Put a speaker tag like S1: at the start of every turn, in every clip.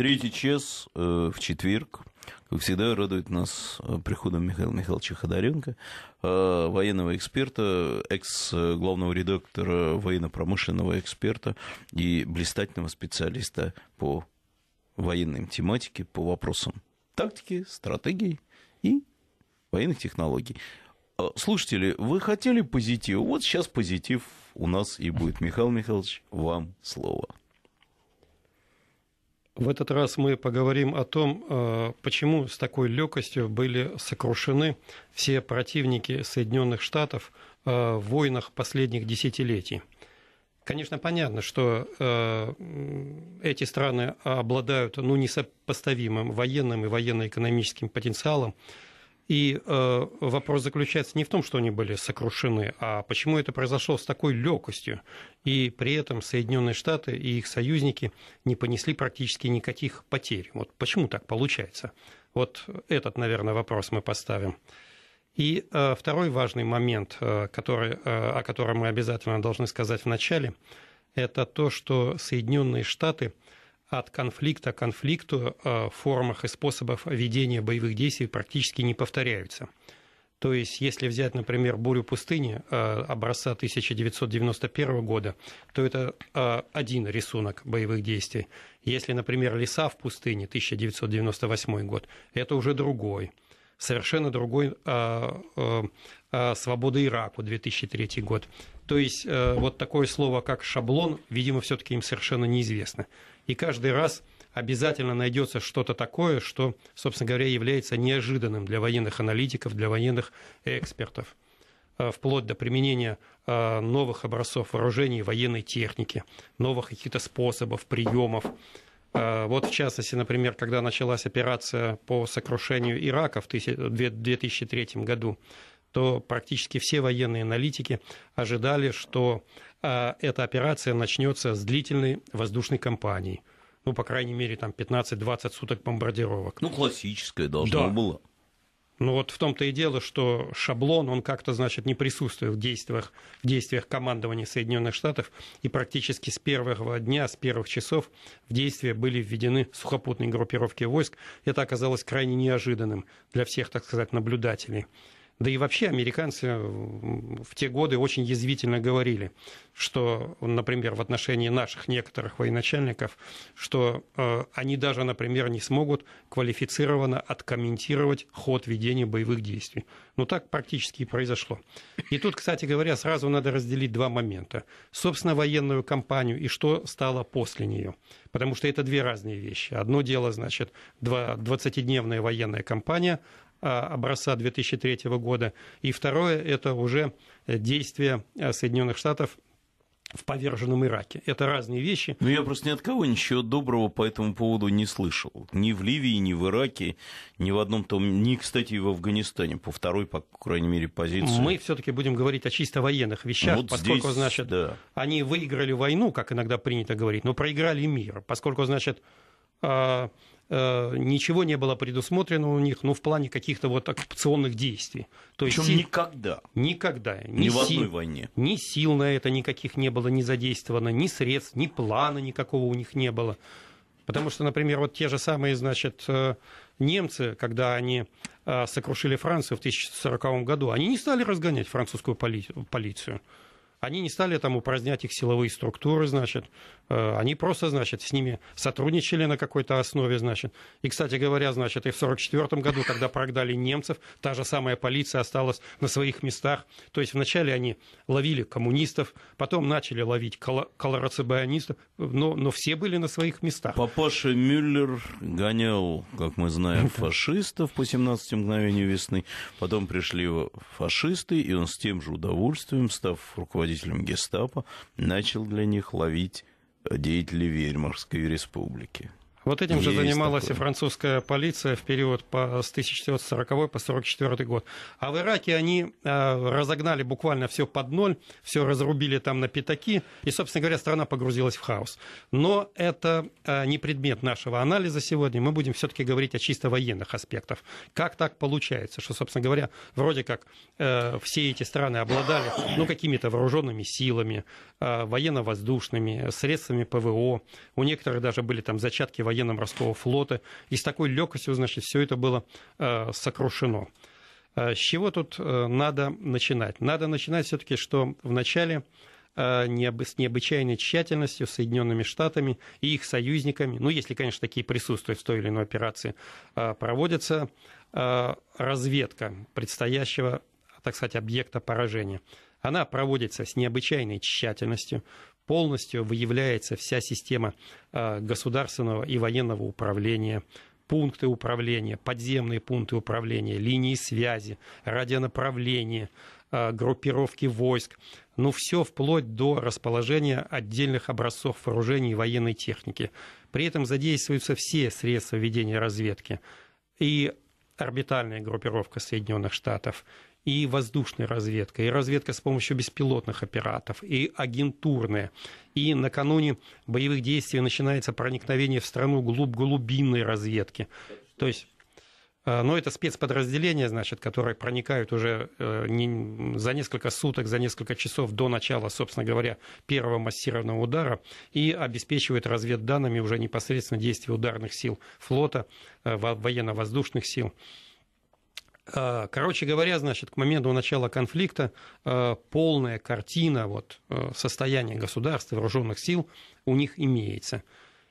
S1: Третий час э, в четверг. Как всегда, радует нас э, приходом Михаила Михайловича Ходоренко, э, военного эксперта, экс-главного редактора военно-промышленного эксперта и блистательного специалиста по военной тематике, по вопросам тактики, стратегии и военных технологий. Э, слушатели, вы хотели позитив? Вот сейчас позитив у нас и будет. Михаил Михайлович, вам слово.
S2: В этот раз мы поговорим о том, э, почему с такой легкостью были сокрушены все противники Соединенных Штатов э, в войнах последних десятилетий. Конечно, понятно, что э, эти страны обладают ну, несопоставимым военным и военно-экономическим потенциалом, и э, вопрос заключается не в том, что они были сокрушены, а почему это произошло с такой легкостью. И при этом Соединенные Штаты и их союзники не понесли практически никаких потерь. Вот почему так получается? Вот этот, наверное, вопрос мы поставим. И э, второй важный момент, э, который, э, о котором мы обязательно должны сказать в начале, это то, что Соединенные Штаты – от конфликта к конфликту э, в формах и способах ведения боевых действий практически не повторяются. То есть, если взять, например, «Бурю пустыни» э, образца 1991 года, то это э, один рисунок боевых действий. Если, например, «Леса в пустыне» 1998 год, это уже другой. Совершенно другой «Свобода Ираку» 2003 год. То есть э, вот такое слово, как шаблон, видимо, все-таки им совершенно неизвестно. И каждый раз обязательно найдется что-то такое, что, собственно говоря, является неожиданным для военных аналитиков, для военных экспертов э, вплоть до применения э, новых образцов вооружений, военной техники, новых каких-то способов, приемов. Вот в частности, например, когда началась операция по сокрушению Ирака в 2003 году, то практически все военные аналитики ожидали, что а, эта операция начнется с длительной воздушной кампании. Ну, по крайней мере, там 15-20 суток бомбардировок. Ну, классическая должна да. была. Ну вот в том-то и дело, что шаблон, он как-то, значит, не присутствует в действиях, в действиях командования Соединенных Штатов, и практически с первого дня, с первых часов в действие были введены сухопутные группировки войск. Это оказалось крайне неожиданным для всех, так сказать, наблюдателей. Да и вообще американцы в те годы очень язвительно говорили, что, например, в отношении наших некоторых военачальников, что э, они даже, например, не смогут квалифицированно откомментировать ход ведения боевых действий. Но ну, так практически и произошло. И тут, кстати говоря, сразу надо разделить два момента. Собственно, военную кампанию и что стало после нее. Потому что это две разные вещи. Одно дело, значит, 20-дневная военная кампания, а, образца 2003 года. И второе – это уже э, действия э, Соединенных Штатов в поверженном Ираке. Это разные вещи. Но
S1: ну, я просто ни от кого ничего доброго по этому поводу не слышал. Ни в Ливии, ни в Ираке, ни в одном том, ни, кстати, и в Афганистане,
S2: по второй, по крайней мере, позиции. Мы все таки будем говорить о чисто военных вещах, ну, вот поскольку, здесь, значит, да. они выиграли войну, как иногда принято говорить, но проиграли мир, поскольку, значит, а, Э, ничего не было предусмотрено у них, ну, в плане каких-то вот оккупационных действий. То Причем есть, никогда. Никогда. Ни, ни сил, в одной войне. Ни сил на это никаких не было, не задействовано, ни средств, ни плана никакого у них не было. Потому что, например, вот те же самые, значит, э, немцы, когда они э, сокрушили Францию в 1940 году, они не стали разгонять французскую поли- полицию. Они не стали там упразднять их силовые структуры, значит, Э, они просто, значит, с ними сотрудничали на какой-то основе, значит. И, кстати говоря, значит, и в 1944 году, когда прогнали немцев, та же самая полиция осталась на своих местах. То есть вначале они ловили коммунистов, потом начали ловить колорацибионистов, но, но все были на своих местах. Папаша Мюллер гонял, как
S1: мы знаем, фашистов по 17 мгновению весны. Потом пришли фашисты, и он с тем же удовольствием, став руководителем гестапо, начал для них ловить деятели Веймарской республики. Вот этим же занималась такое. и
S2: французская полиция в период по, с 1940 по 1944 год. А в Ираке они э, разогнали буквально все под ноль, все разрубили там на пятаки, и, собственно говоря, страна погрузилась в хаос. Но это э, не предмет нашего анализа сегодня. Мы будем все-таки говорить о чисто военных аспектах. Как так получается, что, собственно говоря, вроде как э, все эти страны обладали ну, какими-то вооруженными силами, э, военно-воздушными, средствами ПВО. У некоторых даже были там зачатки военных военным морского флота. И с такой легкостью, значит, все это было э, сокрушено. Э, с чего тут э, надо начинать? Надо начинать все-таки, что вначале с необычайной тщательностью Соединенными Штатами и их союзниками, ну, если, конечно, такие присутствуют в той или иной операции, проводится разведка предстоящего, так сказать, объекта поражения. Она проводится с необычайной тщательностью, полностью выявляется вся система э, государственного и военного управления пункты управления, подземные пункты управления, линии связи, радионаправления, э, группировки войск, ну все вплоть до расположения отдельных образцов вооружений и военной техники. При этом задействуются все средства ведения разведки. И орбитальная группировка Соединенных Штатов, и воздушная разведка, и разведка с помощью беспилотных аппаратов, и агентурная. И накануне боевых действий начинается проникновение в страну глуб глубинной разведки. То есть э, но ну, это спецподразделения, значит, которые проникают уже э, за несколько суток, за несколько часов до начала, собственно говоря, первого массированного удара и обеспечивают разведданными уже непосредственно действия ударных сил флота, э, военно-воздушных сил. А, короче говоря, значит, к моменту начала конфликта а, полная картина вот, э, состояния государства, вооруженных сил у них имеется.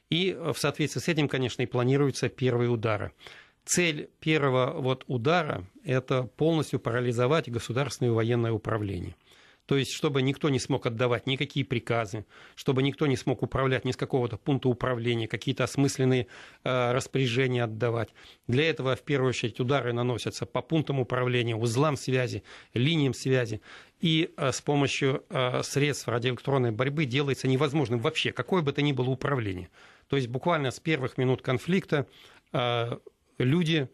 S2: И э, в соответствии с этим, конечно, и планируются первые удары. Цель первого вот удара – это полностью парализовать государственное военное управление – то есть, чтобы никто не смог отдавать никакие приказы, чтобы никто не смог управлять ни с какого-то пункта управления, какие-то осмысленные э, распоряжения отдавать. Для этого, в первую очередь, удары наносятся по пунктам управления, узлам связи, линиям связи. И э, с помощью э, средств радиоэлектронной борьбы делается невозможным вообще какое бы то ни было управление. То есть, буквально с первых минут конфликта э, люди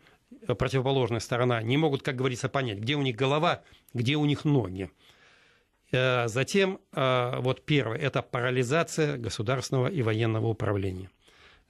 S2: э, противоположная сторона, не могут, как говорится, понять, где у них голова, где у них ноги. Э, затем, э, вот первое, это парализация государственного и военного управления.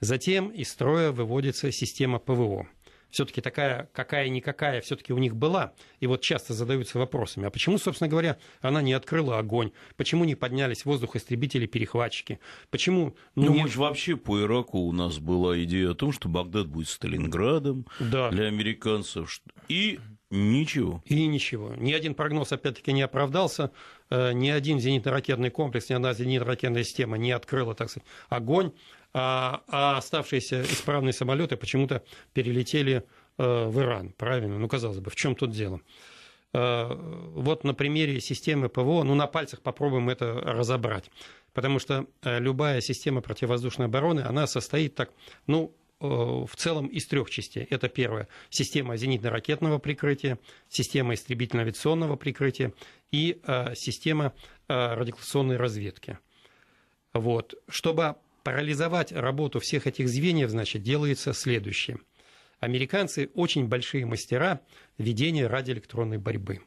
S2: Затем из строя выводится система ПВО. Все-таки такая, какая-никакая, все-таки у них была. И вот часто задаются вопросами, а почему, собственно говоря, она не открыла огонь? Почему не поднялись в воздух истребители-перехватчики? Почему... Ну, ну, не... мы
S1: вообще по Ираку у нас была идея
S2: о том, что Багдад будет Сталинградом да. для американцев. И Ничего. И ничего. Ни один прогноз, опять-таки, не оправдался. Э, ни один зенитно-ракетный комплекс, ни одна зенитно-ракетная система не открыла, так сказать, огонь, а, а оставшиеся исправные самолеты почему-то перелетели э, в Иран. Правильно, ну, казалось бы, в чем тут дело? Э, вот на примере системы ПВО, ну, на пальцах попробуем это разобрать. Потому что любая система противовоздушной обороны, она состоит так, ну, Э, в целом из трех частей. Это первое – система зенитно-ракетного прикрытия, система истребительно-авиационного прикрытия и э, система э, радиолокационной разведки. Вот. Чтобы парализовать работу всех этих звеньев, значит, делается следующее. Американцы очень большие мастера ведения радиоэлектронной борьбы.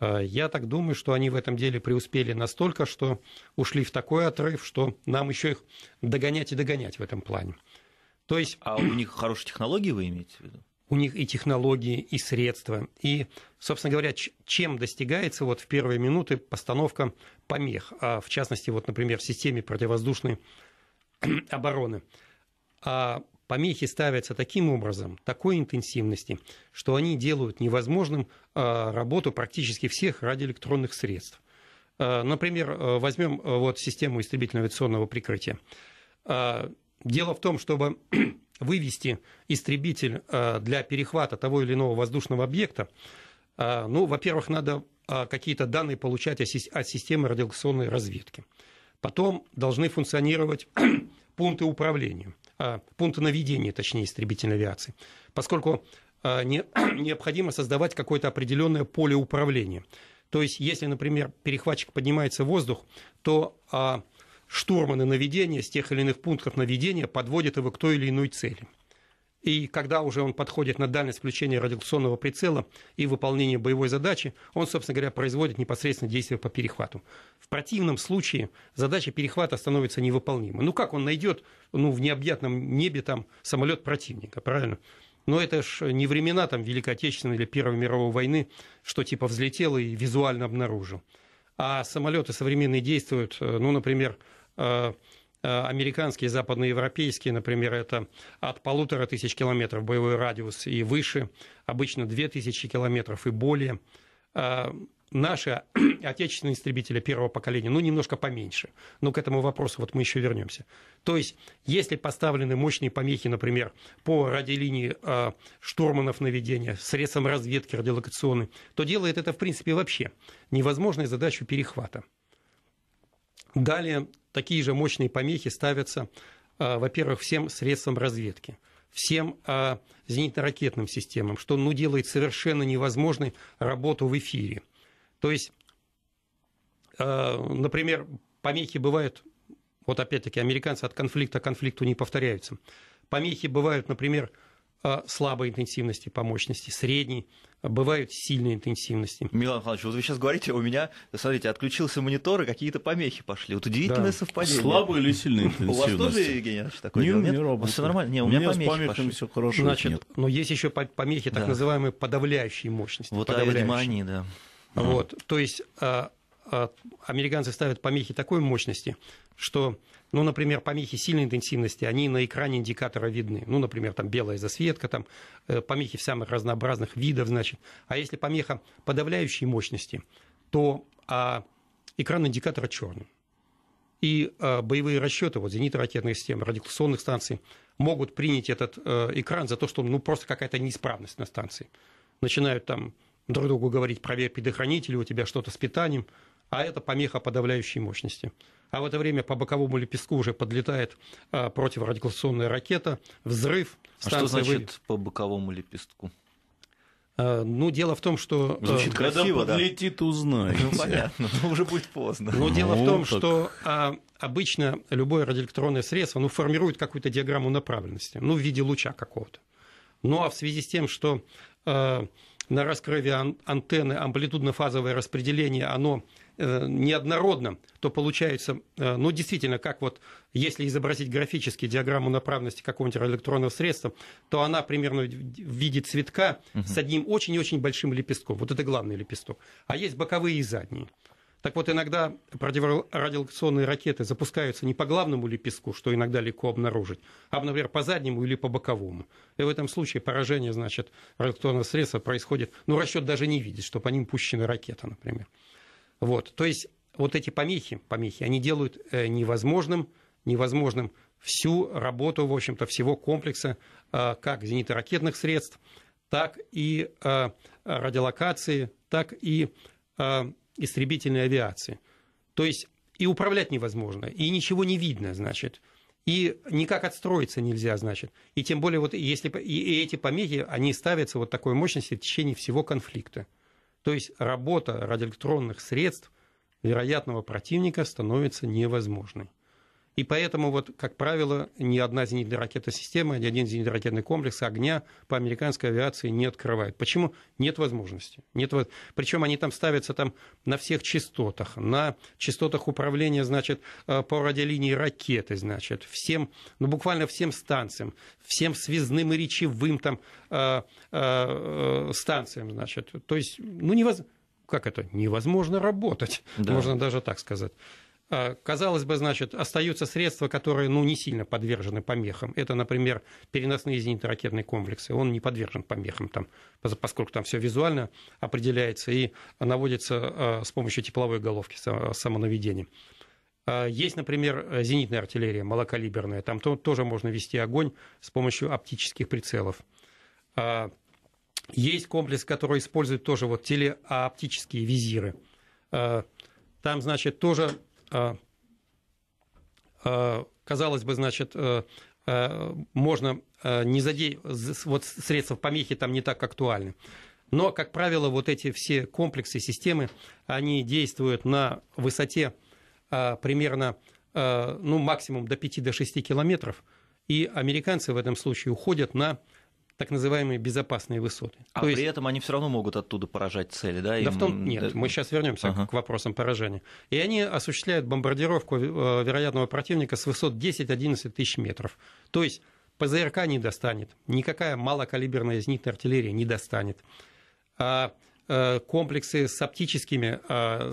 S2: Я так думаю, что они в этом деле преуспели настолько, что ушли в такой отрыв, что нам еще их догонять и догонять в этом плане. То есть... А у них хорошие технологии вы имеете в виду? у них и технологии, и средства. И, собственно говоря, чем достигается вот в первые минуты постановка помех, а в частности, вот, например, в системе противовоздушной обороны. А помехи ставятся таким образом, такой интенсивности, что они делают невозможным а, работу практически всех радиоэлектронных средств. А, например, э, возьмем э, вот систему истребительно-авиационного прикрытия а, Дело в том, чтобы вывести истребитель э, для перехвата того или иного воздушного объекта, э, ну, во-первых, надо э, какие-то данные получать от системы радиолокационной разведки. Потом должны функционировать пункты управления, пункты наведения, точнее, истребительной авиации, поскольку необходимо создавать какое-то определенное поле управления. То есть, если, например, перехватчик поднимается в воздух, то а, штурманы наведения с тех или иных пунктов наведения подводят его к той или иной цели. И когда уже он подходит на дальность включения радиационного прицела и выполнения боевой задачи, он, собственно говоря, производит непосредственно действие по перехвату. В противном случае задача перехвата становится невыполнима. Ну как он найдет ну, в необъятном небе там самолет противника, правильно? Но это ж не времена там Великой Отечественной или Первой мировой войны, что типа взлетел и визуально обнаружил. А самолеты современные действуют, э, ну, например, Э, э, американские, западноевропейские, например, это от полутора тысяч километров боевой радиус и выше, обычно две тысячи километров и более. Э, наши отечественные истребители первого поколения, ну, немножко поменьше. Но к этому вопросу вот мы еще вернемся. То есть, если поставлены мощные помехи, например, по радиолинии э, штурманов наведения, средством разведки радиолокационной, то делает это, в принципе, вообще невозможной задачу перехвата. Далее такие же мощные помехи ставятся, э, во-первых, всем средствам разведки всем э, зенитно-ракетным системам, что ну, делает совершенно невозможной работу в эфире. То есть, э, например, помехи бывают, вот опять-таки, американцы от конфликта к конфликту не повторяются. Помехи бывают, например, Э, слабой интенсивности по мощности, средней, э, бывают сильной интенсивности.
S3: Милан Иванович, вот вы сейчас говорите, у меня, смотрите, отключился монитор, и какие-то помехи пошли.
S1: Вот удивительное да. совпадение. Слабые или сильные интенсивности. У вас тоже, Евгений Ильич, такое не, дело? Нет, не работает. Все нормально? Нет, у, у меня, меня помехи с все хорошо. Значит, нет.
S2: но есть еще помехи так да. называемые подавляющие мощности. Вот а да. А вот, то есть а, а, американцы ставят помехи такой мощности, что ну, например, помехи сильной интенсивности, они на экране индикатора видны. Ну, например, там белая засветка, там э, помехи самых разнообразных видов, значит. А если помеха подавляющей мощности, то а, экран индикатора черный. И а, боевые расчеты, вот зенитно-ракетных систем, радиолокационных станций, могут принять этот э, экран за то, что ну, просто какая-то неисправность на станции. Начинают там друг другу говорить, проверь предохранители, у тебя что-то с питанием а это помеха подавляющей мощности. А в это время по боковому лепестку уже подлетает а, противорадикационная ракета, взрыв. А что значит вы...
S3: по боковому лепестку?
S2: А, ну, дело в том, что... А, Звучит э, красиво, когда подлетит, да? узнаете. Ну, понятно, но ну, уже будет поздно. Ну, но ну, дело в том, так... что а, обычно любое радиоэлектронное средство ну, формирует какую-то диаграмму направленности, ну, в виде луча какого-то. Ну, а в связи с тем, что э, на раскрыве ан- антенны амплитудно-фазовое распределение, оно Э, неоднородно, то получается, э, ну, действительно, как вот, если изобразить графически диаграмму направленности какого-нибудь электронного средства, то она примерно в виде цветка угу. с одним очень-очень большим лепестком. Вот это главный лепесток. А есть боковые и задние. Так вот, иногда радиолокационные ракеты запускаются не по главному лепестку, что иногда легко обнаружить, а, например, по заднему или по боковому. И в этом случае поражение, значит, радиолокационного средства происходит, ну, расчет даже не видит, что по ним пущена ракета, например. Вот. То есть вот эти помехи, помехи, они делают э, невозможным, невозможным всю работу, в общем-то, всего комплекса э, как зенитно-ракетных средств, так и э, радиолокации, так и истребительной авиации. То есть и управлять невозможно, и ничего не видно, значит, и никак отстроиться нельзя, значит. И тем более вот если и эти помехи, они ставятся вот такой мощности в течение всего конфликта. То есть работа радиоэлектронных средств вероятного противника становится невозможной. И поэтому, вот, как правило, ни одна зенитная ракетная система, ни один зенитно-ракетный комплекс огня по американской авиации не открывает. Почему? Нет возможности. Нет... Причем они там ставятся там на всех частотах, на частотах управления, значит, э, по радиолинии ракеты, значит, всем, ну, буквально всем станциям, всем связным и речевым там э, э, э, станциям, значит. То есть, ну, невоз, как это, невозможно работать, да. можно даже так сказать. А, казалось бы, значит, остаются средства, которые ну, не сильно подвержены помехам. Это, например, переносные зенитно-ракетные комплексы. Он не подвержен помехам, там, поскольку там все визуально определяется и наводится а, с помощью тепловой головки самонаведения. А, есть, например, зенитная артиллерия малокалиберная. Там тоже можно вести огонь с помощью оптических прицелов. Есть комплекс, который использует тоже вот телеоптические визиры. Там, значит, тоже а, а, казалось бы, значит, э, э, можно э, не задеть, вот средства помехи там не так актуальны. Но, как правило, вот эти все комплексы, системы, они действуют на высоте а, примерно, ну, максимум до 5-6 до километров. И американцы в этом случае уходят на так называемые безопасные высоты. А То при есть... этом они все равно могут оттуда поражать цели, да? Им... Да в том нет, мы сейчас вернемся ага. к вопросам поражения. И они осуществляют бомбардировку э, вероятного противника с высот 10-11 тысяч метров. То есть ПЗРК не достанет, никакая малокалиберная зенитная артиллерия не достанет. А э, комплексы с оптическими э,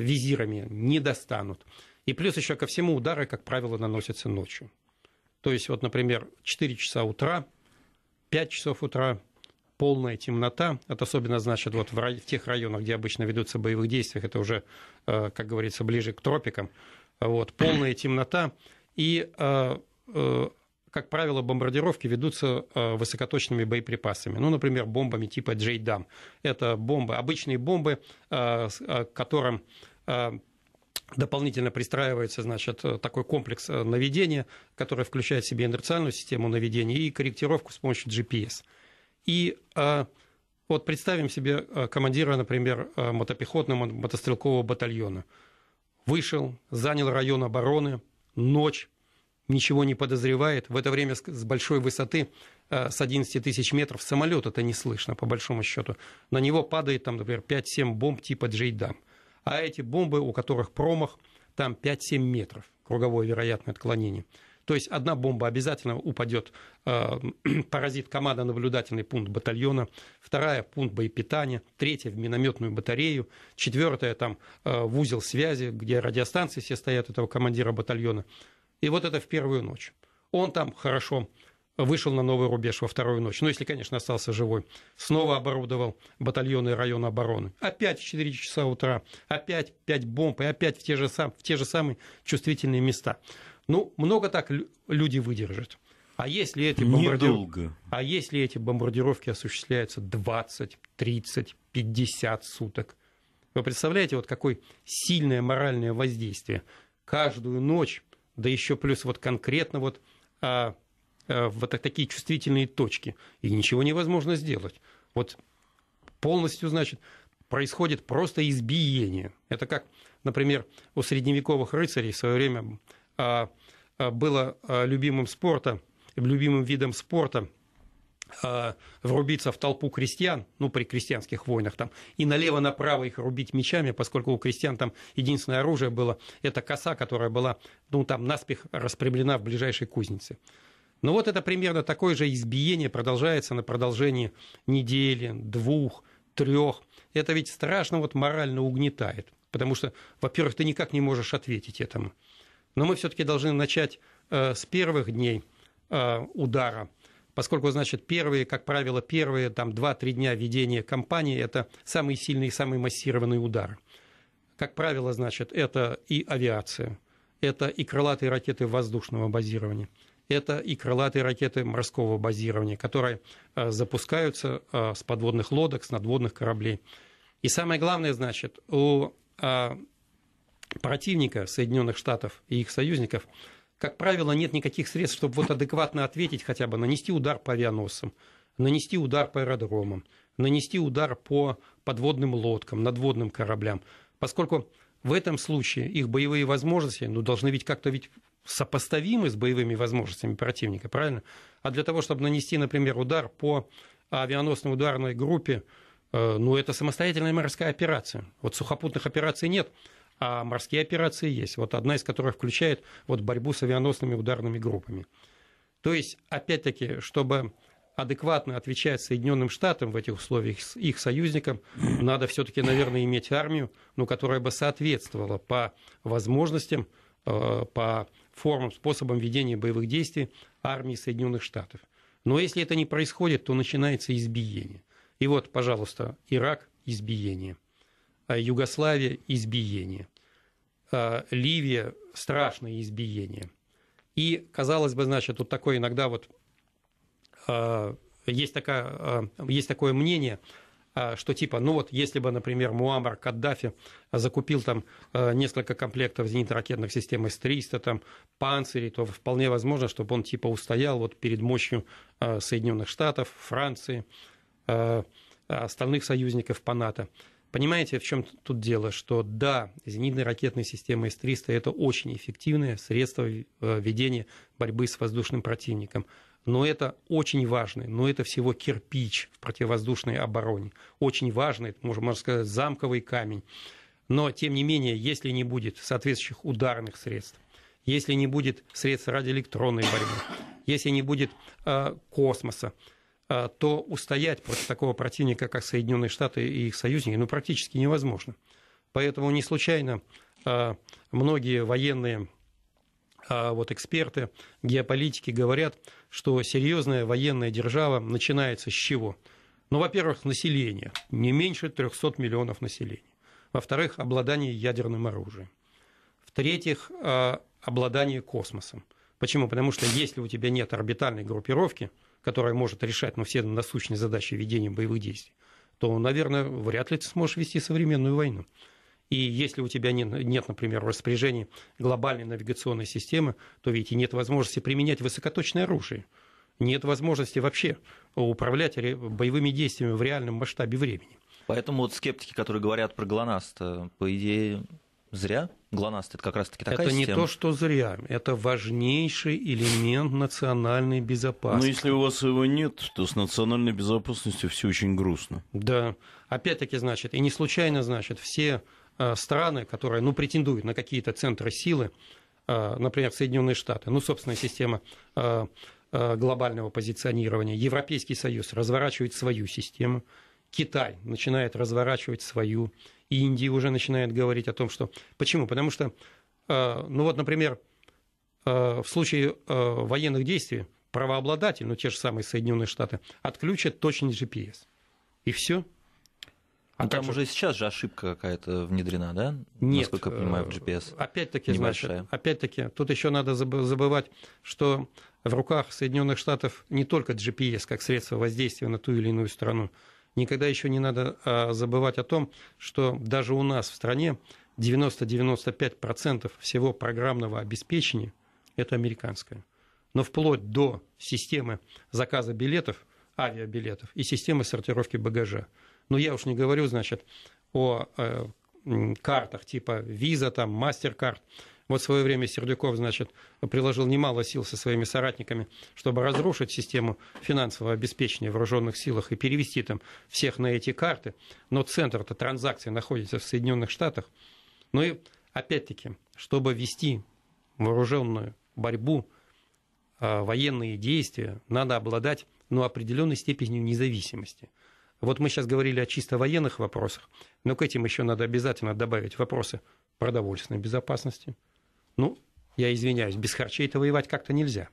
S2: визирами не достанут. И плюс еще ко всему удары, как правило, наносятся ночью. То есть, вот, например, 4 часа утра 5 часов утра полная темнота. Это особенно значит вот в, рай, в тех районах, где обычно ведутся боевых действиях, это уже, э, как говорится, ближе к тропикам. Вот, полная темнота. И, э, э, как правило, бомбардировки ведутся высокоточными боеприпасами. Ну, например, бомбами типа Джейдам. Это бомбы, обычные бомбы, к которым дополнительно пристраивается, значит, такой комплекс э, наведения, который включает в себя инерциальную систему наведения и корректировку с помощью GPS. И э, вот представим себе э, командира, например, мотопехотного мотострелкового батальона. Вышел, занял район обороны, ночь, ничего не подозревает. В это время с большой высоты, с 11 тысяч метров, самолет это не слышно, по большому счету. На него падает, там, например, 5-7 бомб типа Джейдам – а эти бомбы, у которых промах, там 5-7 метров, круговое вероятное отклонение. То есть одна бомба обязательно упадет, э, поразит команда наблюдательный пункт батальона, вторая пункт боепитания, третья в минометную батарею, четвертая там э, в узел связи, где радиостанции все стоят этого командира батальона. И вот это в первую ночь. Он там хорошо вышел на новый рубеж во вторую ночь. Ну, если, конечно, остался живой. Снова оборудовал батальоны района обороны. Опять в 4 часа утра, опять 5 бомб, и опять в те же, сам, в те же самые чувствительные места. Ну, много так люди выдержат. А если, эти бомбардир... а если эти бомбардировки осуществляются 20, 30, 50 суток? Вы представляете, вот какое сильное моральное воздействие. Каждую ночь, да еще плюс вот конкретно вот а, Э, вот такие чувствительные точки, и ничего невозможно сделать. Вот полностью, значит, происходит просто избиение. Это как, например, у средневековых рыцарей в свое время а, а, было а, любимым спорта, любимым видом спорта врубиться в толпу крестьян, ну, при крестьянских войнах там, и налево-направо их рубить мечами, поскольку у крестьян там единственное оружие было, это коса, которая была, ну, там, наспех распрямлена в ближайшей кузнице. Но ну вот это примерно такое же избиение продолжается на продолжении недели, двух, трех. Это ведь страшно вот морально угнетает, потому что, во-первых, ты никак не можешь ответить этому. Но мы все-таки должны начать э, с первых дней э, удара, поскольку, значит, первые, как правило, первые там 2-3 дня ведения кампании – это самые сильные, самые массированные удары. Как правило, значит, это и авиация, это и крылатые ракеты воздушного базирования – это и крылатые ракеты морского базирования, которые э, запускаются э, с подводных лодок, с надводных кораблей. И самое главное, значит, у э, противника Соединенных Штатов и их союзников, как правило, нет никаких средств, чтобы вот адекватно ответить хотя бы, нанести удар по авианосцам, нанести удар по аэродромам, нанести удар по подводным лодкам, надводным кораблям, поскольку в этом случае их боевые возможности ну, должны ведь как-то ведь сопоставимы с боевыми возможностями противника, правильно? А для того, чтобы нанести, например, удар по авианосной ударной группе, э, ну, это самостоятельная морская операция. Вот сухопутных операций нет, а морские операции есть. Вот одна из которых включает вот борьбу с авианосными ударными группами. То есть, опять-таки, чтобы адекватно отвечать Соединенным Штатам в этих условиях, их союзникам, надо все-таки, наверное, иметь армию, ну, которая бы соответствовала по возможностям, э, по формам, способам ведения боевых действий армии Соединенных Штатов. Но если это не происходит, то начинается избиение. И вот, пожалуйста, Ирак – избиение. А Югославия – избиение. А Ливия – страшное избиение. И, казалось бы, значит, вот такое иногда вот а, есть, такая, есть такое мнение – а, что типа, ну вот, если бы, например, Муаммар Каддафи а, закупил там а, несколько комплектов зенитно-ракетных систем С-300, там, панцирей, то вполне возможно, чтобы он типа устоял вот перед мощью Соединенных Штатов, Франции, остальных союзников по НАТО. Понимаете, в чем тут дело? Что да, зенитные ракетные системы С-300 – это очень эффективное средство э, ведения борьбы с воздушным противником – но это очень важно, но это всего кирпич в противовоздушной обороне. Очень важный, можно сказать, замковый камень. Но, тем не менее, если не будет соответствующих ударных средств, если не будет средств радиоэлектронной борьбы, если не будет э, космоса, э, то устоять против такого противника, как Соединенные Штаты и их союзники, ну, практически невозможно. Поэтому не случайно э, многие военные а вот эксперты, геополитики говорят, что серьезная военная держава начинается с чего? Ну, во-первых, население, не меньше 300 миллионов населения. Во-вторых, обладание ядерным оружием. В-третьих, а, обладание космосом. Почему? Потому что если у тебя нет орбитальной группировки, которая может решать ну, все насущные задачи ведения боевых действий, то, наверное, вряд ли ты сможешь вести современную войну. И если у тебя нет, нет например, в распоряжении глобальной навигационной системы, то ведь и нет возможности применять высокоточное оружие. Нет возможности вообще управлять боевыми действиями в реальном масштабе времени. Поэтому вот скептики,
S3: которые говорят про ГЛОНАСС, по идее, зря? ГЛОНАСС это как раз-таки такая Это система. не то,
S2: что зря. Это важнейший элемент национальной безопасности. Но ну, если у вас
S1: его нет, то с национальной безопасностью все очень грустно.
S2: Да. Опять-таки, значит, и не случайно, значит, все Э, страны, которые ну, претендуют на какие-то центры силы, э, например, Соединенные Штаты, ну, собственная система э, глобального позиционирования, Европейский Союз разворачивает свою систему, Китай начинает разворачивать свою, Индия уже начинает говорить о том, что... Почему? Потому что, ну вот, например, в случае военных действий правообладатель, ну те же самые Соединенные Штаты, отключат точность GPS. И все. А там уже
S3: сейчас же ошибка какая-то внедрена, да? Нет. Насколько я понимаю, в э, GPS. Опять-таки, небольшая. значит,
S2: опять-таки, тут еще надо забывать, что в руках Соединенных Штатов не только GPS как средство воздействия на ту или иную страну. Никогда еще не надо а, забывать о том, что даже у нас в стране 90-95% всего программного обеспечения это американское. Но вплоть до системы заказа билетов, авиабилетов и системы сортировки багажа – ну, я уж не говорю, значит, о э, картах типа Visa, там, MasterCard. Вот в свое время Сердюков, значит, приложил немало сил со своими соратниками, чтобы разрушить систему финансового обеспечения в вооруженных силах и перевести там всех на эти карты. Но центр-то транзакции находится в Соединенных Штатах. Ну и опять-таки, чтобы вести вооруженную борьбу, а, военные действия, надо обладать ну, определенной степенью независимости – вот мы сейчас говорили о чисто военных вопросах, но к этим еще надо обязательно добавить вопросы продовольственной безопасности. Ну, я извиняюсь, без харчей это воевать как-то нельзя.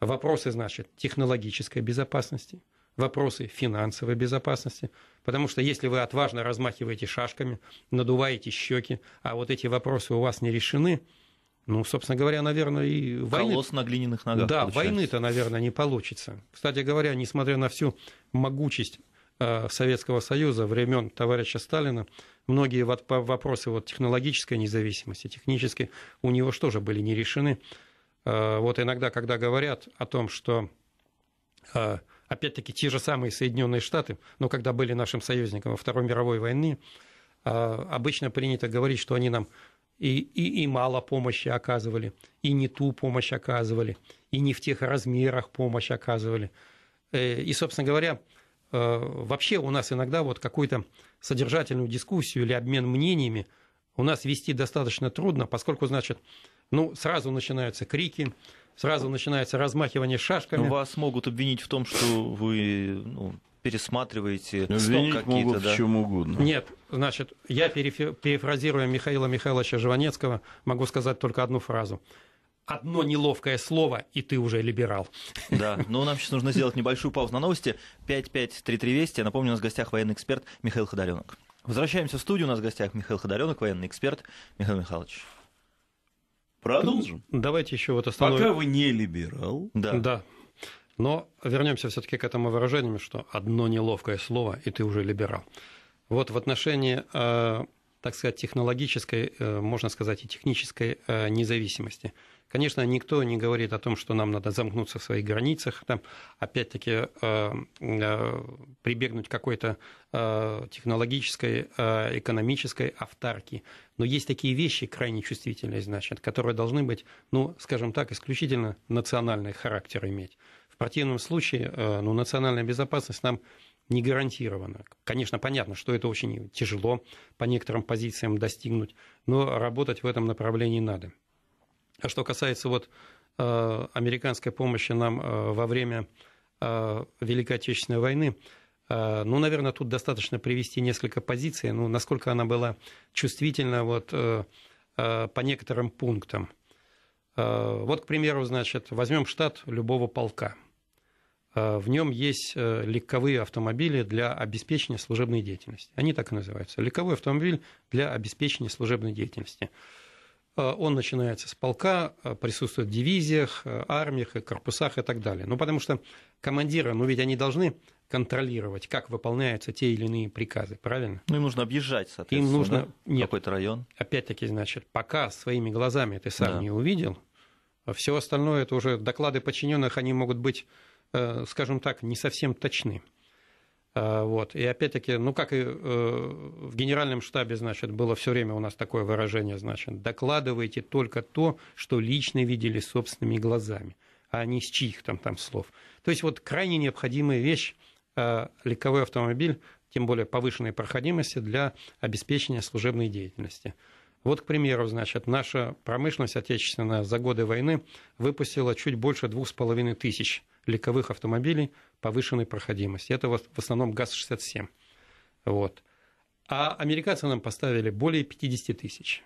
S2: Вопросы, значит, технологической безопасности, вопросы финансовой безопасности, потому что если вы отважно размахиваете шашками, надуваете щеки, а вот эти вопросы у вас не решены, ну, собственно говоря, наверное, и войны... Колос
S3: на глиняных ногах. Да, войны-то,
S2: наверное, не получится. Кстати говоря, несмотря на всю могучесть Э, Советского Союза, времен товарища Сталина, многие вопросы вот технологической независимости, технически у него что же были не решены. Э, вот иногда, когда говорят о том, что э, опять-таки те же самые Соединенные Штаты, но когда были нашим союзником во Второй мировой войне, обычно принято говорить, что они нам и, и, и мало помощи оказывали, и не ту помощь оказывали, и не в тех размерах помощь оказывали. И, собственно говоря, Э, вообще у нас иногда вот какую-то содержательную дискуссию или обмен мнениями у нас вести достаточно трудно, поскольку, значит, ну, сразу начинаются крики, сразу начинается размахивание шашками. Ну, вас могут обвинить в
S3: том, что вы ну, пересматриваете ну, Обвинить могут да? в чем угодно. Нет,
S2: значит, я перефразируя Михаила Михайловича Жванецкого, могу сказать только одну фразу одно неловкое слово, и ты уже либерал. Да, но нам сейчас нужно сделать
S3: небольшую паузу на новости. 5533 Вести. Я напомню, у нас в гостях военный эксперт Михаил Ходоренок. Возвращаемся в студию. У нас в гостях Михаил Ходоренок, военный эксперт. Михаил Михайлович.
S2: Продолжим. Давайте еще вот остановимся. Пока вы
S1: не либерал. Да. Да.
S2: Но вернемся все-таки к этому выражению, что одно неловкое слово, и ты уже либерал. Вот в отношении э, так сказать, технологической, э, можно сказать, и технической э, независимости. Конечно, никто не говорит о том, что нам надо замкнуться в своих границах, там, опять-таки, э, э, прибегнуть к какой-то э, технологической, экономической автарки. Но есть такие вещи крайне чувствительные, значит, которые должны быть, ну, скажем так, исключительно национальный характер иметь. В противном случае, ну, национальная безопасность нам не гарантировано. Конечно, понятно, что это очень тяжело по некоторым позициям достигнуть, но работать в этом направлении надо. А что касается вот э, американской помощи нам э, во время э, Великой Отечественной войны, ну, наверное, тут достаточно привести несколько позиций, ну, насколько она была чувствительна вот по некоторым пунктам. Вот, к примеру, значит, возьмем штат любого полка. В нем есть легковые автомобили для обеспечения служебной деятельности. Они так и называются. Легковой автомобиль для обеспечения служебной деятельности. Э, он начинается с полка, э, присутствует в дивизиях, э, армиях, корпусах и так далее. Ну, потому что командиры, ну ведь они должны контролировать, как выполняются те или иные приказы, правильно? Ну, им нужно объезжать, соответственно, им нужно... Да? Нет, какой-то район. Опять-таки, значит, пока своими глазами ты сам да. не увидел, а все остальное это уже доклады подчиненных, они могут быть, скажем так, не совсем точны. А, вот. И опять-таки, ну как и э, в генеральном штабе, значит, было все время у нас такое выражение, значит, докладывайте только то, что лично видели собственными глазами, а не с чьих там, там слов. То есть вот крайне необходимая вещь, а, легковой автомобиль, тем более повышенной проходимости для обеспечения служебной деятельности. Вот, к примеру, значит, наша промышленность отечественная за годы войны выпустила чуть больше двух с половиной тысяч легковых автомобилей повышенной проходимости. Это в основном ГАЗ-67. Вот. А американцы нам поставили более 50 тысяч.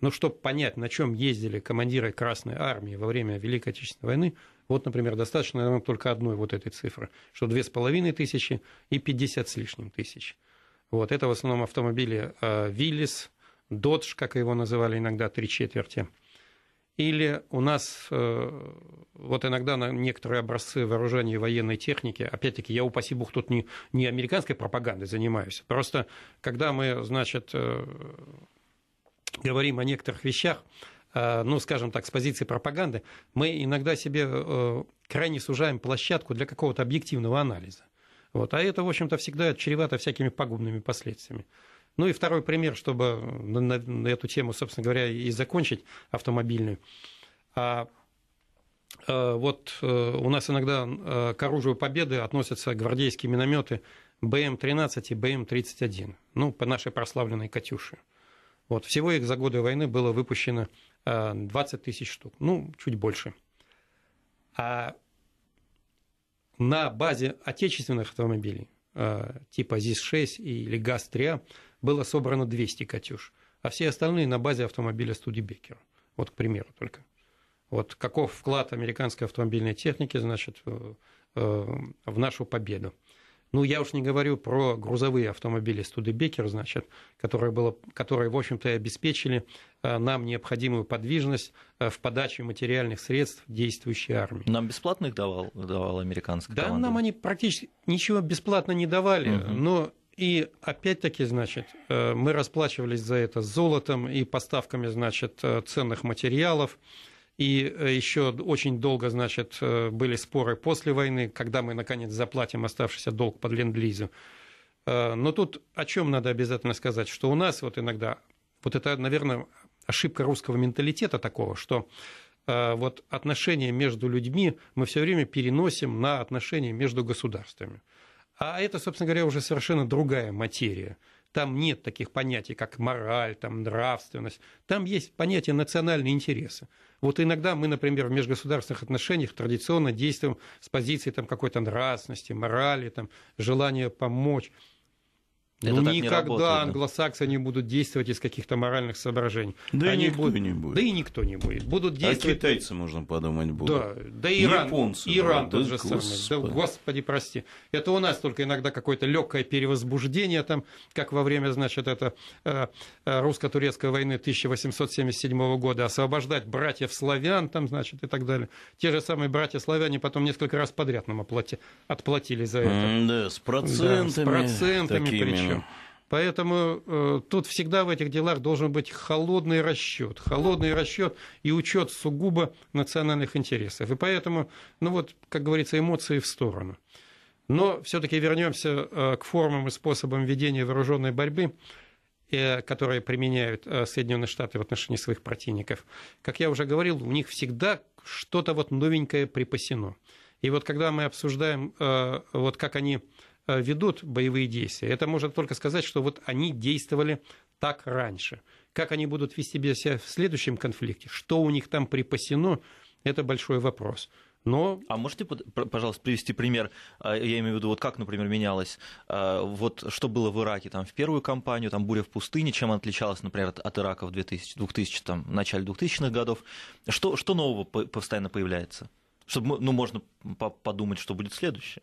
S2: Но ну, чтобы понять, на чем ездили командиры Красной Армии во время Великой Отечественной войны, вот, например, достаточно наверное, только одной вот этой цифры, что 2,5 тысячи и 50 с лишним тысяч. Вот, это в основном автомобили Виллис, э, Додж, как его называли иногда, три четверти – или у нас э, вот иногда на некоторые образцы вооружения и военной техники, опять-таки, я, упаси бог, тут не, не американской пропагандой занимаюсь. А просто когда мы, значит, э, говорим о некоторых вещах, э, ну, скажем так, с позиции пропаганды, мы иногда себе крайне сужаем площадку для какого-то объективного анализа. Вот. А это, в общем-то, всегда чревато всякими пагубными последствиями. Ну и второй пример, чтобы на, на эту тему, собственно говоря, и закончить автомобильную. А, а, вот а, у нас иногда а, к оружию победы относятся гвардейские минометы БМ-13 и БМ-31, ну, по нашей прославленной «Катюше». Вот, всего их за годы войны было выпущено 20 тысяч штук, ну, чуть больше. А на базе отечественных автомобилей, типа ЗИС-6 или ГАЗ-3, было собрано 200 «Катюш», а все остальные на базе автомобиля «Студебекера». Вот, к примеру, только. Вот каков вклад американской автомобильной техники, значит, э, э, в нашу победу. Ну, я уж не говорю про грузовые автомобили Студебекер, значит, которые, было, которые в общем-то, и обеспечили э, нам необходимую подвижность в подаче материальных средств действующей армии. Нам бесплатно их давал, давала американская Да, команда? нам они практически ничего бесплатно не давали, угу. но и опять-таки, значит, э, мы расплачивались за это золотом и поставками, значит, э, ценных материалов. И э, еще очень долго, значит, были споры после войны, когда мы, наконец, заплатим оставшийся долг под ленд-лизу. Но тут о чем надо обязательно сказать, что у нас вот иногда, вот это, наверное, ошибка русского менталитета такого, что вот отношения между людьми мы все время переносим на отношения между государствами. А это, собственно говоря, уже совершенно другая материя. Там нет таких понятий, как мораль, там, нравственность. Там есть понятие национальные интересы. Вот иногда мы, например, в межгосударственных отношениях традиционно действуем с позиции там, какой-то нравственности, морали, там, желания помочь. Это ну, никогда не будут действовать из каких-то моральных соображений. Да Они и никто будут... не будет. Да и никто не будет. Будут а действовать... А китайцы,
S1: можно подумать, будут. Да, да и Иран. Японцы. Иран да, тот да, же самый. Да,
S2: господи, прости. Это у нас только иногда какое-то легкое перевозбуждение, там, как во время, значит, это э, э, русско-турецкой войны 1877 года, освобождать братьев славян, там, значит, и так далее. Те же самые братья-славяне потом несколько раз подряд нам оплати... отплатили за это. Да, с процентами. Да, с процентами такими еще. Поэтому э, тут всегда в этих делах должен быть холодный расчет, холодный расчет и учет сугубо национальных интересов. И поэтому, ну вот, как говорится, эмоции в сторону. Но все-таки вернемся э, к формам и способам ведения вооруженной борьбы, э, которые применяют э, Соединенные Штаты в отношении своих противников. Как я уже говорил, у них всегда что-то вот новенькое припасено. И вот когда мы обсуждаем, э, вот как они Э, ведут боевые действия. Это можно только сказать, что вот они действовали так раньше. Как они будут вести себя в следующем конфликте, что у них там припасено, это большой вопрос. Но... А можете, пожалуйста, привести пример,
S3: а, я имею в виду, вот как, например, менялось, э, вот что было в Ираке, там, в первую кампанию, там, буря в пустыне, чем она отличалась, например, от Ирака в 2000, 2000 там, в начале 2000-х годов, что, что нового постоянно появляется? Чтобы, ну, можно подумать, что будет следующее.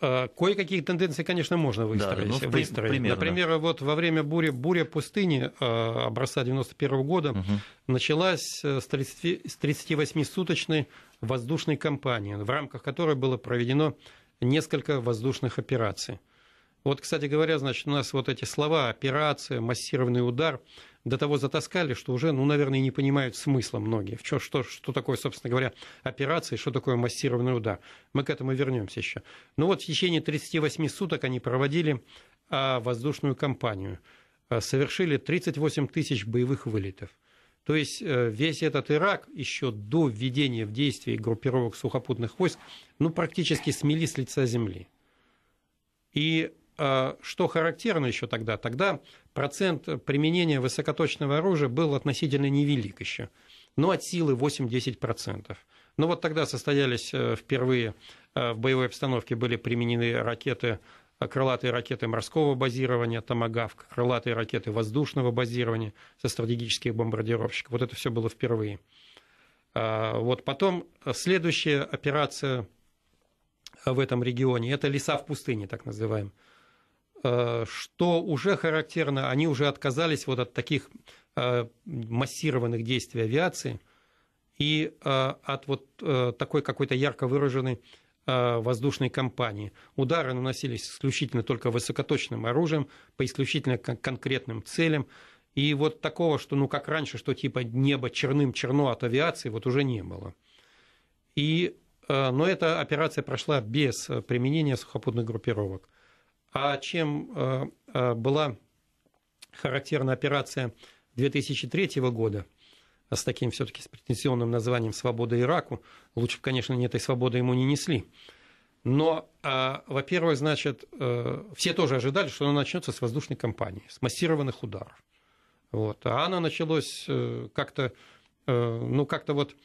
S2: Э, кое-какие тенденции, конечно, можно выстроить. Да, ну, выстроить. Например, вот во время бури, буря пустыни э, образца 91 года угу. началась э, с, 30, с 38-суточной воздушной кампании, в рамках которой было проведено несколько воздушных операций. Вот, кстати говоря, значит, у нас вот эти слова «операция», «массированный удар» – до того затаскали, что уже, ну, наверное, не понимают смысла многие. Что, что, что такое, собственно говоря, операция, что такое массированный удар. Мы к этому вернемся еще. Ну вот в течение 38 суток они проводили а, воздушную кампанию, а, совершили 38 тысяч боевых вылетов. То есть э, весь этот Ирак еще до введения в действие группировок сухопутных войск, ну, практически смели с лица земли. И а, что характерно еще тогда? Тогда процент применения высокоточного оружия был относительно невелик еще, но от силы 8-10%. Но ну, вот тогда состоялись э, впервые э, в боевой обстановке были применены ракеты э, крылатые ракеты морского базирования, «Томагавк», крылатые ракеты воздушного базирования со стратегических бомбардировщиков. Вот это все было впервые. А, вот потом следующая операция в этом регионе – это «Леса в пустыне», так называемая Э, что уже характерно, они уже отказались вот от таких э, массированных действий авиации и э, от вот такой какой-то ярко выраженной воздушной кампании. Удары наносились исключительно только высокоточным оружием, по исключительно конкретным целям. И вот такого, что ну как раньше, что типа небо черным черно от авиации, вот уже не было. И, но эта операция прошла без применения сухопутных группировок. А чем э, э, была характерна операция 2003 года а с таким все-таки с претензионным названием «Свобода Ираку», лучше бы, конечно, не этой свободы ему не несли. Но, а, во-первых, значит, э, все тоже ожидали, что она начнется с воздушной кампании, с массированных ударов. Вот. А она началась как-то, ну, как-то вот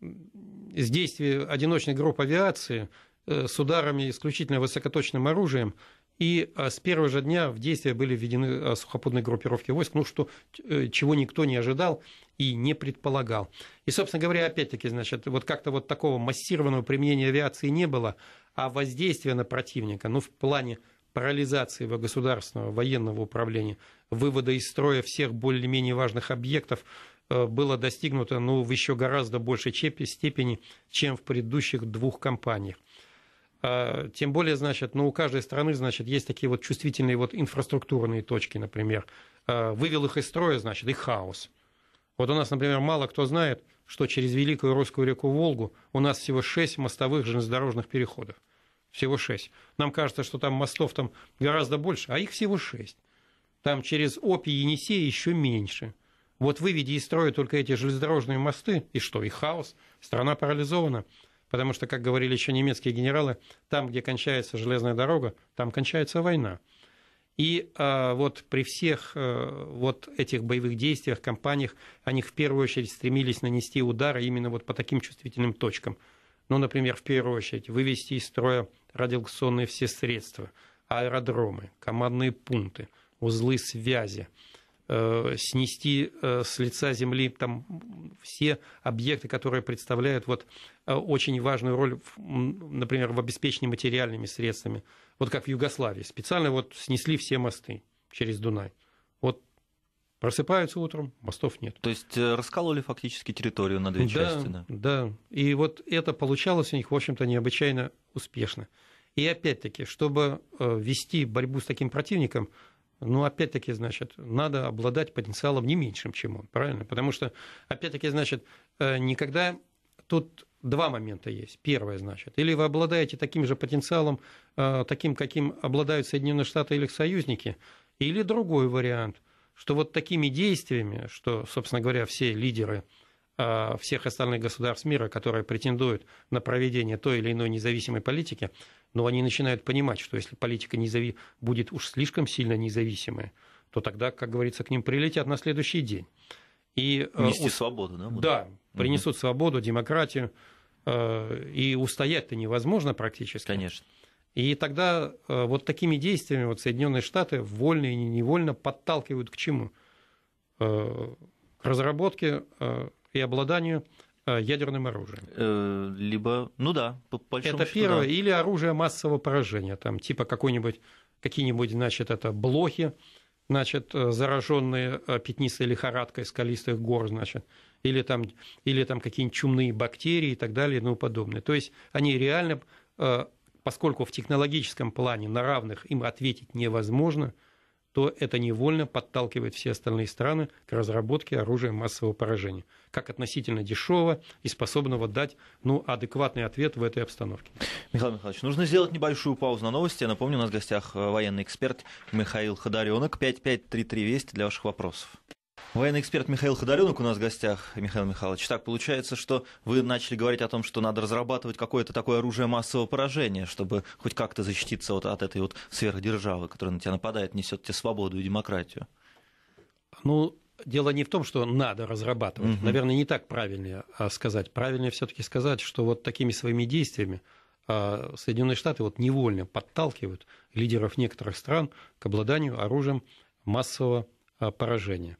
S2: с действий одиночной группы авиации, с ударами исключительно высокоточным оружием – и а, с первого же дня в действие были введены а, сухопутные группировки войск, ну, что, э, чего никто не ожидал и не предполагал. И, собственно говоря, опять-таки, значит, вот как-то вот такого массированного применения авиации не было, а воздействие на противника, ну, в плане парализации его государственного военного управления, вывода из строя всех более-менее важных объектов э, было достигнуто ну, в еще гораздо большей степени, чем в предыдущих двух кампаниях. А, тем более, значит, ну, у каждой страны, значит, есть такие вот чувствительные вот инфраструктурные точки, например. А, вывел их из строя, значит, и хаос. Вот у нас, например, мало кто знает, что через Великую Русскую реку Волгу у нас всего шесть мостовых железнодорожных переходов. Всего шесть. Нам кажется, что там мостов там гораздо больше, а их всего шесть. Там через Опи и Енисей еще меньше. Вот выведи из строя только эти железнодорожные мосты, и что, и хаос, страна парализована. Потому что, как говорили еще немецкие генералы, там, где кончается железная дорога, там кончается война. И а, вот при всех а, вот этих боевых действиях, кампаниях, они в первую очередь стремились нанести удары именно вот по таким чувствительным точкам. Ну, например, в первую очередь вывести из строя радиолокационные все средства, аэродромы, командные пункты, узлы связи, э, снести э, с лица земли там все объекты, которые представляют вот э, очень важную роль, например, в обеспечении материальными средствами. Вот как в Югославии. Специально вот снесли все мосты через Дунай. Вот Просыпаются утром, мостов нет. То
S3: есть э, раскололи фактически территорию на две да, части, да?
S2: Да, и вот это получалось у них, в общем-то, необычайно успешно. И опять-таки, чтобы э, вести борьбу с таким противником, ну, опять-таки, значит, надо обладать потенциалом не меньшим, чем он, правильно? Потому что, опять-таки, значит, э, никогда тут два момента есть. Первое, значит, или вы обладаете таким же потенциалом, э, таким, каким обладают Соединенные Штаты или их союзники, или другой вариант, что вот такими действиями, что, собственно говоря, все лидеры э, всех остальных государств мира, которые претендуют на проведение той или иной независимой политики, но они начинают понимать, что если политика незави... будет уж слишком сильно независимая, то тогда, как говорится, к ним прилетят на следующий день. И, э, Нести у... свободу, да? Будут? Да, принесут угу. свободу, демократию, э, и устоять-то невозможно практически. Конечно. И тогда э, вот такими действиями вот Соединенные Штаты вольно и невольно подталкивают к чему? К разработке и обладанию Э, ядерным оружием.
S3: Э, либо, ну да, по большому Это счету, первое, да.
S2: или оружие массового поражения, там типа какой-нибудь, какие-нибудь, значит, это блохи, значит, э, зараженные пятнистой лихорадкой скалистых гор, значит, или там, или там какие-нибудь чумные бактерии и так далее и тому подобное. То есть они реально, поскольку в технологическом плане на равных им ответить невозможно, то это невольно подталкивает все остальные страны к разработке оружия массового поражения, как относительно дешевого и способного дать ну, адекватный ответ в этой обстановке. Михаил Михайлович, нужно сделать небольшую
S3: паузу на новости. Я напомню, у нас в гостях э, военный эксперт Михаил Ходоренок. 5533 Вести для ваших вопросов. Военный эксперт Михаил Ходоленок у нас в гостях. Михаил Михайлович, так получается, что вы начали говорить о том, что надо разрабатывать какое-то такое оружие массового поражения, чтобы хоть как-то защититься вот от этой вот сверхдержавы, которая на тебя нападает, несет тебе свободу и демократию.
S2: Ну, дело не в том, что надо разрабатывать. Угу. Наверное, не так правильнее а, сказать. Правильнее все-таки сказать, что вот такими своими действиями а, Соединенные Штаты вот невольно подталкивают лидеров некоторых стран к обладанию оружием массового а, поражения.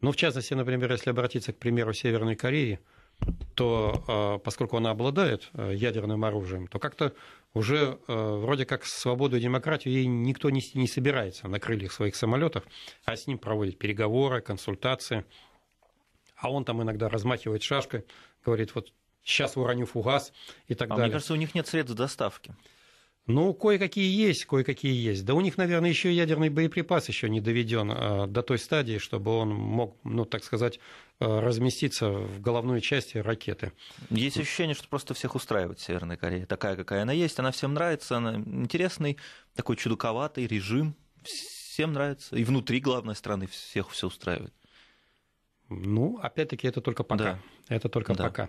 S2: Ну, в частности, например, если обратиться к примеру Северной Кореи, то а, поскольку она обладает а, ядерным оружием, то как-то уже а, вроде как свободу и демократию ей никто нести не собирается на крыльях своих самолетов, а с ним проводят переговоры, консультации. А он там иногда размахивает шашкой, говорит, вот сейчас уроню фугас и так а далее. Мне кажется, у них нет средств доставки. Ну, кое-какие есть, кое-какие есть. Да у них, наверное, еще ядерный боеприпас еще не доведен а, до той стадии, чтобы он мог, ну, так сказать, э, разместиться в головной части ракеты. Есть ощущение, что просто всех устраивает Северная Корея. Такая, какая она есть, она всем нравится, она
S3: интересный, такой чудаковатый режим, всем нравится. И внутри главной страны
S2: всех все устраивает. Ну, опять-таки, это только пока. Да. Это только да. пока.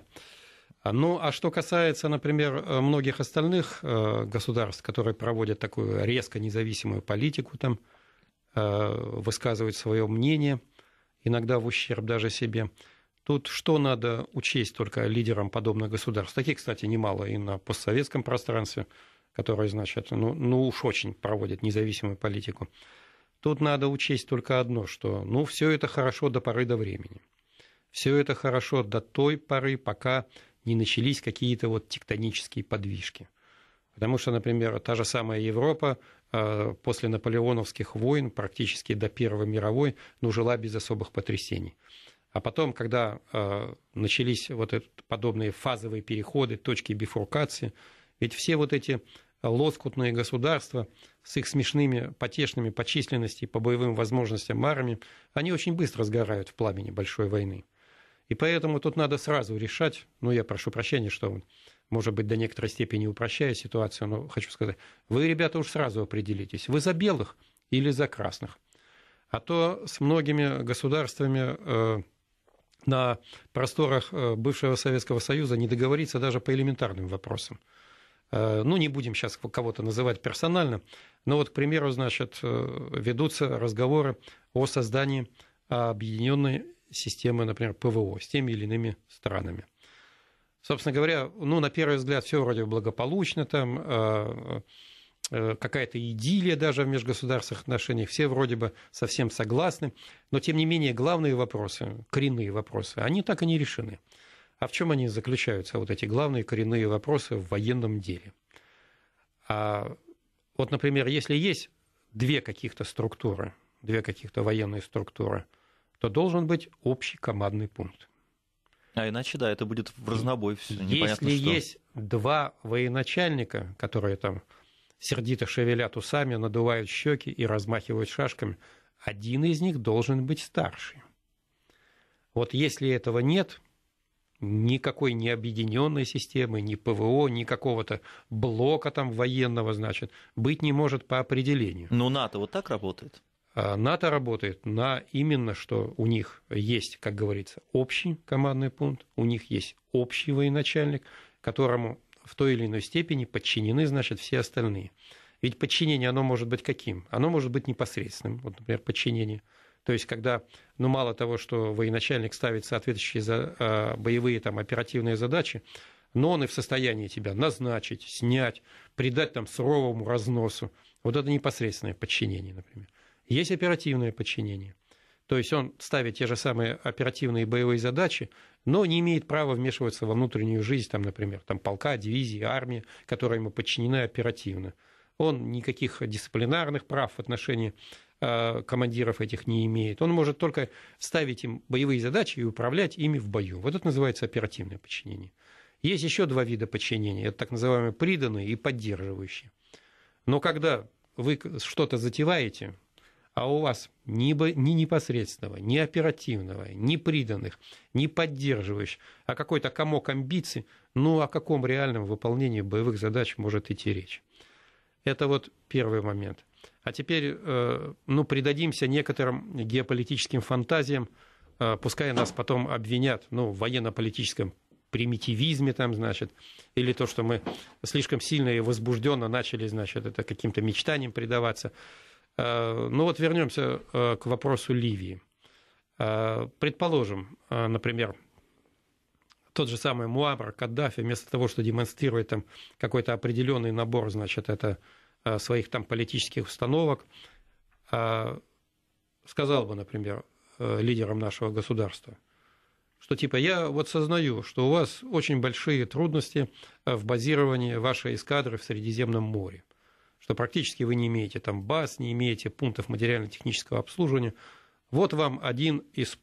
S2: А, ну, а что касается, например, э, многих остальных э, государств, которые проводят такую резко независимую политику, там, э, высказывают свое мнение, иногда в ущерб даже себе, тут что надо учесть только лидерам подобных государств? Таких, кстати, немало и на постсоветском пространстве, которые, значит, ну, ну уж очень проводят независимую политику. Тут надо учесть только одно, что, ну, все это хорошо до поры до времени. Все это хорошо до той поры, пока не начались какие-то вот тектонические подвижки. Потому что, например, та же самая Европа э, после наполеоновских войн, практически до Первой мировой, ну, жила без особых потрясений. А потом, когда э, начались вот подобные фазовые переходы, точки бифуркации, ведь все вот эти лоскутные государства с их смешными, потешными по численности, по боевым возможностям армии, они очень быстро сгорают в пламени большой войны. И поэтому тут надо сразу решать, ну, я прошу прощения, что, может быть, до некоторой степени упрощая ситуацию, но хочу сказать, вы, ребята, уж сразу определитесь, вы за белых или за красных. А то с многими государствами э, на просторах э, бывшего Советского Союза не договориться даже по элементарным вопросам. Э, ну, не будем сейчас кого-то называть персонально, но вот, к примеру, значит, ведутся разговоры о создании Объединенной системы, например, ПВО с теми или иными странами. Собственно говоря, ну, на первый взгляд, все вроде благополучно там, а, а, э, какая-то идиллия даже в межгосударственных отношениях, все вроде бы совсем согласны, но тем не менее главные вопросы, коренные вопросы, они так и не решены. А в чем они заключаются, вот эти главные коренные вопросы в военном деле? А вот, например, если есть две каких-то структуры, две каких-то военные структуры – то должен быть общий командный пункт. А иначе, да, это будет в разнобой все. Если что. есть два военачальника, которые там сердито шевелят усами, надувают щеки и размахивают шашками, один из них должен быть старше. Вот если этого нет, никакой не объединенной системы, ни ПВО, ни какого-то блока там военного, значит, быть не может по определению. Но ну, НАТО вот так работает? А, НАТО работает на именно, что у них есть, как говорится, общий командный пункт, у них есть общий военачальник, которому в той или иной степени подчинены, значит, все остальные. Ведь подчинение, оно может быть каким? Оно может быть непосредственным, вот, например, подчинение. То есть, когда, ну, мало того, что военачальник ставит соответствующие за, э, боевые там, оперативные задачи, но он и в состоянии тебя назначить, снять, придать там суровому разносу. Вот это непосредственное подчинение, например. Есть оперативное подчинение. То есть он ставит те же самые оперативные боевые задачи, но не имеет права вмешиваться во внутреннюю жизнь, там, например, там, полка, дивизии, армии, которая ему подчинена оперативно. Он никаких дисциплинарных прав в отношении э, командиров этих не имеет. Он может только ставить им боевые задачи и управлять ими в бою. Вот это называется оперативное подчинение. Есть еще два вида подчинения. Это так называемые приданные и поддерживающие. Но когда вы что-то затеваете, а у вас ни, ни непосредственного, ни оперативного, ни приданных, ни поддерживающих, а какой-то комок амбиций, ну о каком реальном выполнении боевых задач может идти речь. Это вот первый момент. А теперь э, ну, придадимся некоторым геополитическим фантазиям, э, пускай нас потом обвинят ну, в военно-политическом примитивизме там, значит, или то, что мы слишком сильно и возбужденно начали, значит, это каким-то мечтаниям предаваться. Э, ну вот вернемся э, к вопросу Ливии. Э, предположим, например, тот же самый Муаммар Каддафи, вместо того, что демонстрирует там какой-то определенный набор, значит, это своих там политических установок, сказал бы, например, лидерам нашего государства, что типа я вот сознаю, что у вас очень большие трудности в базировании вашей эскадры в Средиземном море что практически вы не имеете там баз, не имеете пунктов материально-технического обслуживания. Вот вам один из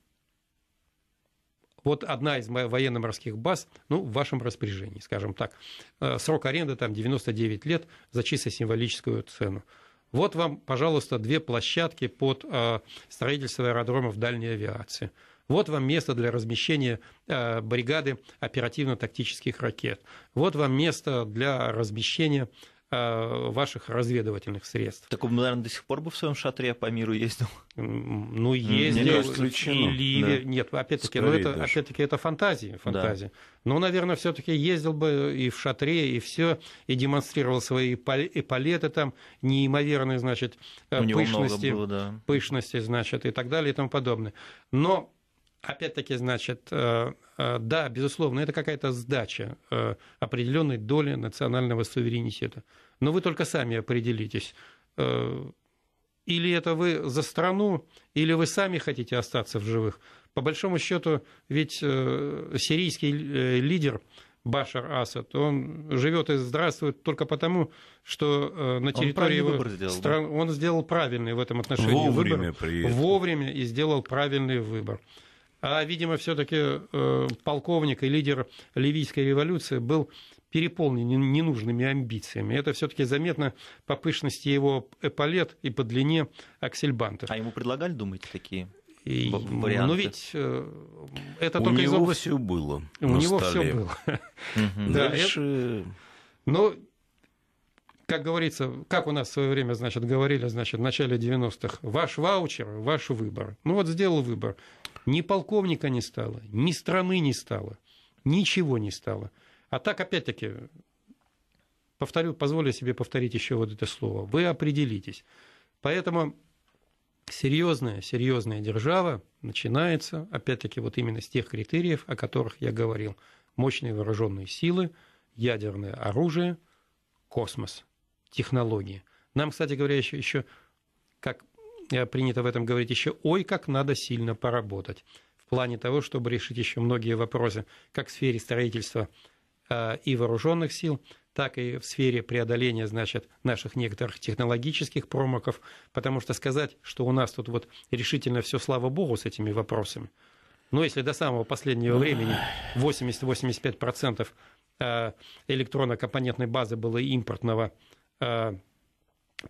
S2: вот одна из военно-морских баз, ну, в вашем распоряжении, скажем так. Э, срок аренды там 99 лет за чисто символическую цену. Вот вам, пожалуйста, две площадки под э, строительство аэродромов дальней авиации. Вот вам место для размещения э, бригады оперативно-тактических ракет. Вот вам место для размещения Э, ваших разведывательных средств. Так он, наверное, до сих пор бы в своем шатре по миру ездил. Ну, ездил. Не или... да. Нет, опять-таки, ну, это, опять-таки, это фантазии. фантазии. Да. Ну, Но, наверное, все таки ездил бы и в шатре, и все, и демонстрировал свои палеты там, неимоверные, значит, э, У пышности, было, да. пышности, значит, и так далее, и тому подобное. Но Опять-таки, значит, э, э, да, безусловно, это какая-то сдача э, определенной доли национального суверенитета. Но вы только сами определитесь. Или это вы за страну, или вы сами хотите остаться в живых. По большому счету, ведь сирийский лидер Башар Асад, он живет и здравствует только потому, что на территории он его сделал, стран да? он сделал правильный в этом отношении вовремя выбор. Вовремя и сделал правильный выбор а, видимо, все-таки э, полковник и лидер ливийской революции был переполнен ненужными амбициями. Это все-таки заметно по пышности его эполет и по длине аксельбанта. А ему предлагали, думаете, такие? И, ну, ну, варианты. Но ведь э, это у только него из области... все было. У него все было. Дальше... Это... Но ну, как говорится, как у нас в свое время, значит, говорили, значит, в начале 90-х, ваш ваучер, ваш выбор. Ну вот сделал выбор. Ни полковника не стало, ни страны не стало, ничего не стало. А так, опять-таки, повторю, позволю себе повторить еще вот это слово. Вы определитесь. Поэтому серьезная, серьезная держава начинается, опять-таки, вот именно с тех критериев, о которых я говорил. Мощные вооруженные силы, ядерное оружие, космос, технологии. Нам, кстати говоря, еще, еще как Э, принято в этом говорить еще, ой, как надо сильно поработать в плане того, чтобы решить еще многие вопросы, как в сфере строительства э, и вооруженных сил, так и в сфере преодоления, значит, наших некоторых технологических промахов, потому что сказать, что у нас тут вот решительно все, слава богу, с этими вопросами, но ну, если до самого последнего времени 80-85% э, электронно-компонентной базы было импортного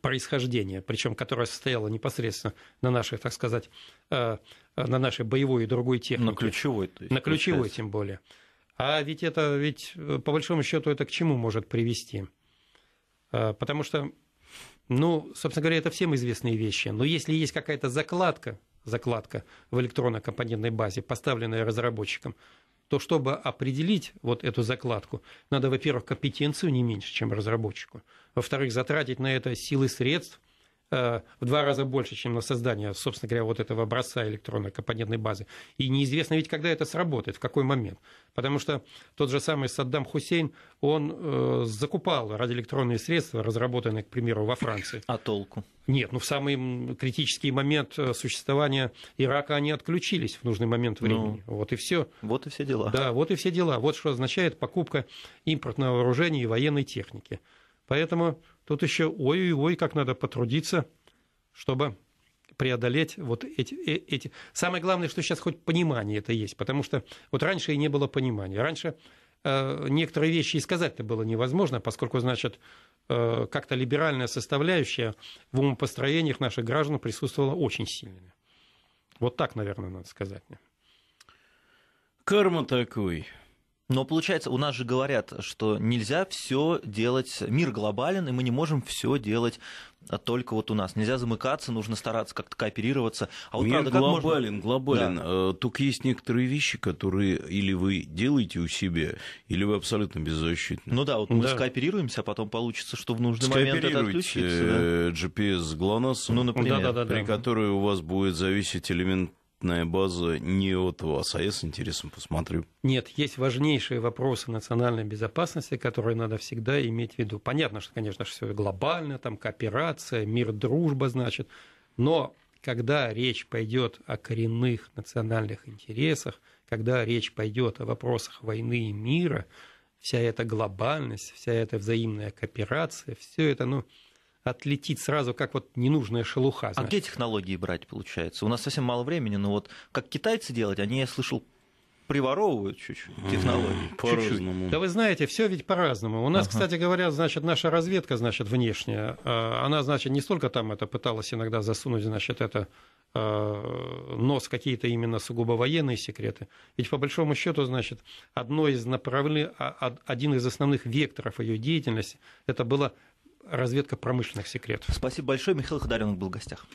S2: происхождения, причем которая состояла непосредственно на нашей, так сказать, э, э, на нашей боевой и другой технике. На ключевой. То есть, на ключевой, получается. тем более. А ведь это, ведь э, по большому счету, это к чему может привести? Потому что, ну, собственно говоря, это всем известные вещи. Но если есть какая-то закладка, закладка в электронно-компонентной базе, поставленная разработчиком, то чтобы определить вот эту закладку, надо, во-первых, компетенцию не меньше, чем разработчику, во-вторых, затратить на это силы средств, Э, в два раза больше, чем на создание, собственно говоря, вот этого образца электронной компонентной базы. И неизвестно ведь, когда это сработает, в какой момент. Потому что тот же самый Саддам Хусейн, он э, закупал радиоэлектронные средства, разработанные, к примеру, во Франции. А толку? Нет, ну в самый критический момент э, существования Ирака они отключились в нужный момент ну. времени. Ну, вот и все. Вот и все дела. Да, вот и все дела. Вот что означает покупка импортного вооружения и военной техники. Поэтому Тут еще ой-ой-ой, как надо потрудиться, чтобы преодолеть вот эти, э, эти... Самое главное, что сейчас хоть понимание это есть, потому что вот раньше и не было понимания. Раньше э, некоторые вещи и сказать-то было невозможно, поскольку, значит, э, как-то либеральная составляющая в умопостроениях наших граждан присутствовала очень сильно. Вот так, наверное, надо сказать. Карма такой. Но получается,
S3: у нас же говорят, что нельзя все делать, мир глобален, и мы не можем все делать а, только вот у нас. Нельзя замыкаться, нужно стараться как-то кооперироваться. А вот, мир правда, глобален,
S1: можно... глобален. Да. Э, только есть некоторые вещи, которые или вы делаете у себя, или вы абсолютно беззащитны. Ну да, вот мы да.
S3: скооперируемся, а потом получится, что в нужный момент это отключится.
S1: Да? Э, GPS с GLONASS, ну, например, да, да, да, при да. которой у вас будет зависеть элемент опытная база не от вас, а я с интересом посмотрю.
S2: Нет, есть важнейшие вопросы национальной безопасности, которые надо всегда иметь в виду. Понятно, что, конечно, все глобально, там кооперация, мир, дружба, значит, но когда речь пойдет о коренных национальных интересах, когда речь пойдет о вопросах войны и мира, вся эта глобальность, вся эта взаимная кооперация, все это, ну, отлетит сразу, как вот ненужная шелуха. Значит. А где
S3: технологии брать, получается? У нас совсем мало времени, но вот как китайцы делать, они, я слышал, приворовывают чуть-чуть технологии. По-разному. Да
S2: вы знаете, все ведь по-разному. У нас, ага. кстати говоря, значит, наша разведка, значит, внешняя, а, она, значит, не столько там это пыталась иногда засунуть, значит, это а, нос какие-то именно сугубо военные секреты. Ведь по большому счету, значит, одно из направлений, а, один из основных векторов ее деятельности, это было разведка промышленных секретов. Спасибо
S3: большое. Михаил Ходоренок был в гостях.